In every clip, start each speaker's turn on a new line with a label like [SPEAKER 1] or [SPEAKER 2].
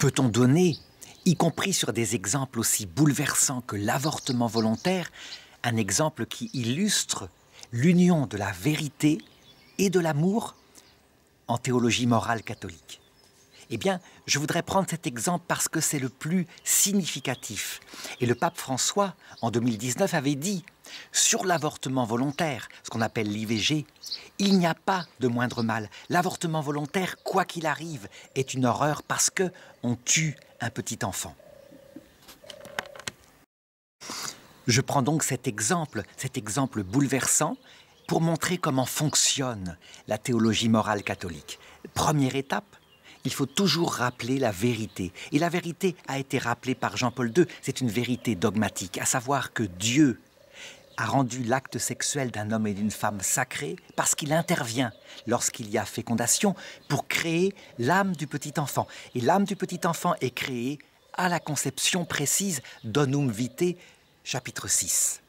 [SPEAKER 1] peut-on donner, y compris sur des exemples aussi bouleversants que l'avortement volontaire, un exemple qui illustre l'union de la vérité et de l'amour en théologie morale catholique eh bien, je voudrais prendre cet exemple parce que c'est le plus significatif. Et le pape François, en 2019, avait dit sur l'avortement volontaire, ce qu'on appelle l'IVG, il n'y a pas de moindre mal. L'avortement volontaire, quoi qu'il arrive, est une horreur parce que on tue un petit enfant. Je prends donc cet exemple, cet exemple bouleversant, pour montrer comment fonctionne la théologie morale catholique. Première étape, il faut toujours rappeler la vérité. Et la vérité a été rappelée par Jean-Paul II. C'est une vérité dogmatique, à savoir que Dieu a rendu l'acte sexuel d'un homme et d'une femme sacré parce qu'il intervient lorsqu'il y a fécondation pour créer l'âme du petit enfant. Et l'âme du petit enfant est créée à la conception précise d'Onum Vitae, chapitre 6.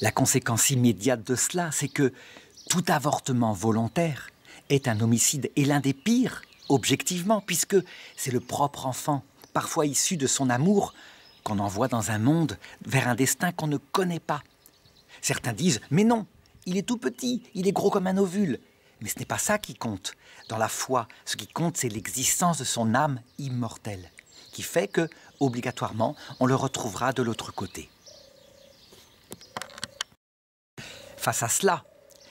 [SPEAKER 1] La conséquence immédiate de cela, c'est que tout avortement volontaire est un homicide et l'un des pires, objectivement, puisque c'est le propre enfant, parfois issu de son amour, qu'on envoie dans un monde vers un destin qu'on ne connaît pas. Certains disent Mais non, il est tout petit, il est gros comme un ovule. Mais ce n'est pas ça qui compte. Dans la foi, ce qui compte, c'est l'existence de son âme immortelle, qui fait que, obligatoirement, on le retrouvera de l'autre côté. Face à cela,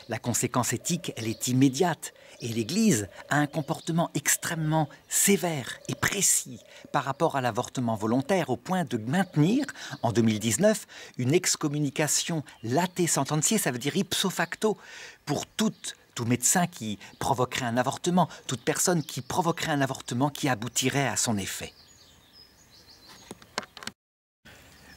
[SPEAKER 1] la conséquence éthique, elle est immédiate. Et l'Église a un comportement extrêmement sévère et précis par rapport à l'avortement volontaire, au point de maintenir, en 2019, une excommunication laté sentencier, ça veut dire ipso facto, pour toute tout médecin qui provoquerait un avortement, toute personne qui provoquerait un avortement qui aboutirait à son effet.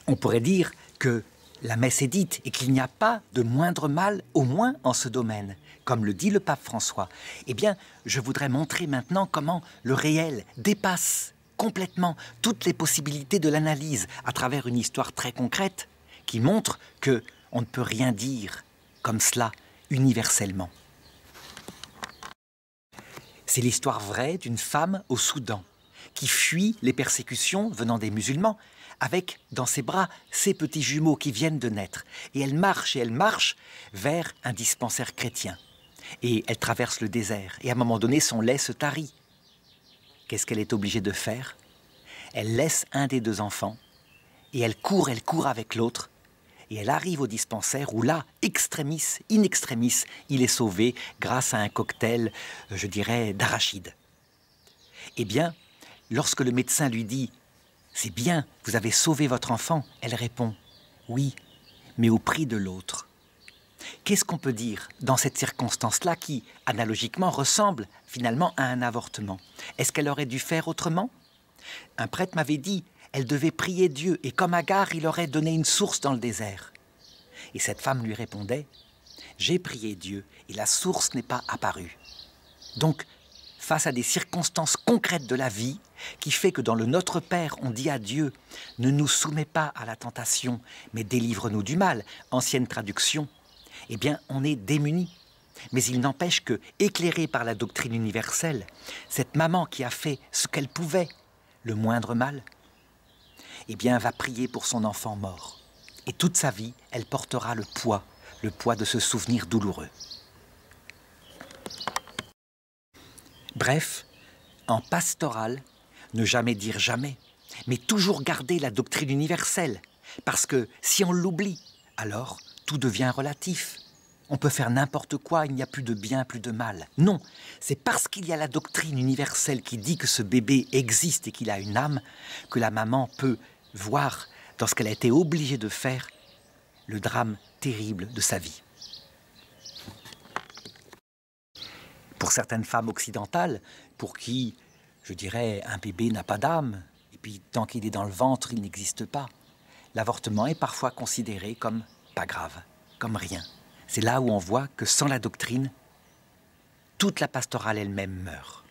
[SPEAKER 1] On pourrait dire que la messe est dite et qu'il n'y a pas de moindre mal, au moins en ce domaine, comme le dit le pape François, eh bien, je voudrais montrer maintenant comment le réel dépasse complètement toutes les possibilités de l'analyse à travers une histoire très concrète qui montre que on ne peut rien dire comme cela universellement. C'est l'histoire vraie d'une femme au Soudan qui fuit les persécutions venant des musulmans, avec dans ses bras ses petits jumeaux qui viennent de naître. Et elle marche et elle marche vers un dispensaire chrétien. Et elle traverse le désert. Et à un moment donné, son lait se tarit. Qu'est-ce qu'elle est obligée de faire Elle laisse un des deux enfants et elle court, elle court avec l'autre. Et elle arrive au dispensaire où là, extremis, in extremis, il est sauvé grâce à un cocktail, je dirais, d'arachide. Eh bien, Lorsque le médecin lui dit ⁇ C'est bien, vous avez sauvé votre enfant ⁇ elle répond ⁇ Oui, mais au prix de l'autre. Qu'est-ce qu'on peut dire dans cette circonstance-là qui, analogiquement, ressemble finalement à un avortement Est-ce qu'elle aurait dû faire autrement Un prêtre m'avait dit, elle devait prier Dieu et comme Agar, il aurait donné une source dans le désert. Et cette femme lui répondait, J'ai prié Dieu et la source n'est pas apparue. Donc, face à des circonstances concrètes de la vie, qui fait que dans le Notre Père, on dit à Dieu, ne nous soumets pas à la tentation, mais délivre-nous du mal, ancienne traduction, eh bien, on est démuni. Mais il n'empêche que, éclairée par la doctrine universelle, cette maman qui a fait ce qu'elle pouvait, le moindre mal, eh bien, va prier pour son enfant mort. Et toute sa vie, elle portera le poids, le poids de ce souvenir douloureux. Bref, en pastoral, ne jamais dire jamais, mais toujours garder la doctrine universelle, parce que si on l'oublie, alors tout devient relatif. On peut faire n'importe quoi, il n'y a plus de bien, plus de mal. Non, c'est parce qu'il y a la doctrine universelle qui dit que ce bébé existe et qu'il a une âme, que la maman peut voir, dans ce qu'elle a été obligée de faire, le drame terrible de sa vie. Pour certaines femmes occidentales, pour qui je dirais, un bébé n'a pas d'âme, et puis tant qu'il est dans le ventre, il n'existe pas. L'avortement est parfois considéré comme pas grave, comme rien. C'est là où on voit que sans la doctrine, toute la pastorale elle-même meurt.